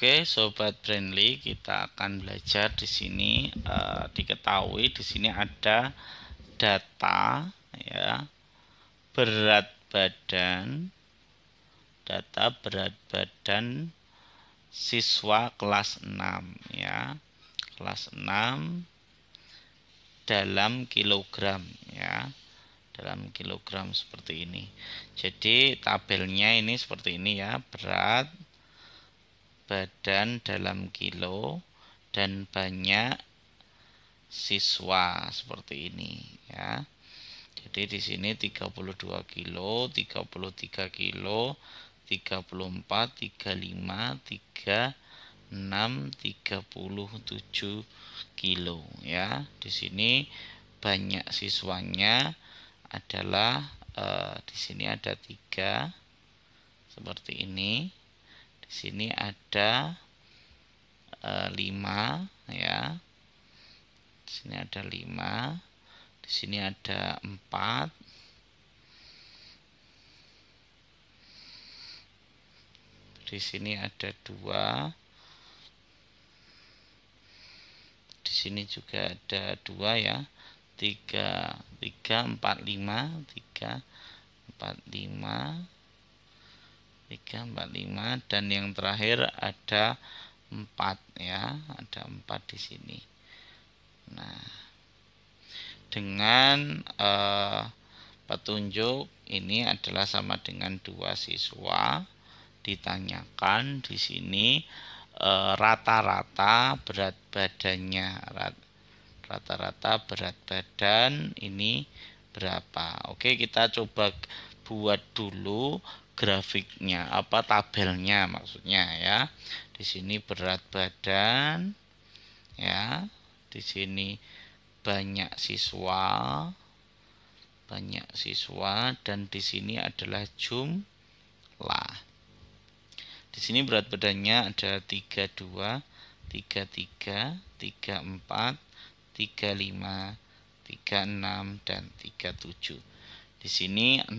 Oke, sobat friendly, kita akan belajar di sini e, diketahui di sini ada data ya. Berat badan data berat badan siswa kelas 6 ya. Kelas 6 dalam kilogram ya. Dalam kilogram seperti ini. Jadi tabelnya ini seperti ini ya, berat badan dalam kilo dan banyak siswa seperti ini ya. Jadi di sini 32 kilo, 33 kilo, 34, 35, 36, 37 kilo ya. Di sini banyak siswanya adalah uh, di sini ada tiga seperti ini sini ada e, eh, 5 ya di sini ada 5 di sini ada 4 di sini ada 2 di sini juga ada 2 ya 3 3 4 5 3 4 5 3 4 5 dan yang terakhir ada empat ya ada empat di sini nah dengan eh, petunjuk ini adalah sama dengan dua siswa ditanyakan di sini eh, rata-rata eh, berat badannya rata-rata berat badan ini berapa Oke kita coba buat dulu grafiknya, apa tabelnya maksudnya ya. Di sini berat badan ya. Di sini banyak siswa banyak siswa dan di sini adalah jumlah. Di sini berat badannya ada 32, 33, 34, 35, 36 dan 37. Di sini 6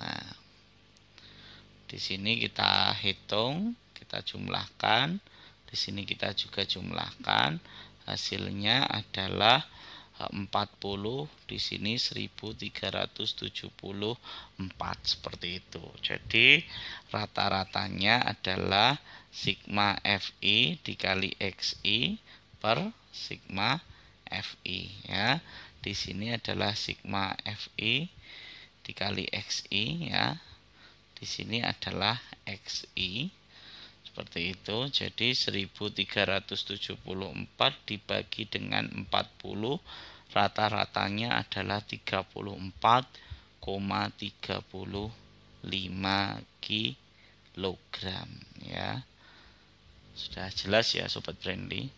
Nah, di sini kita hitung, kita jumlahkan. Di sini kita juga jumlahkan. Hasilnya adalah 40 eh, di sini 1374 seperti itu. Jadi rata-ratanya adalah sigma FI dikali XI per sigma FI ya. Di sini adalah sigma FI dikali xi ya. Di sini adalah xi seperti itu. Jadi 1374 dibagi dengan 40 rata-ratanya adalah 34,35 kilogram ya. Sudah jelas ya sobat trendy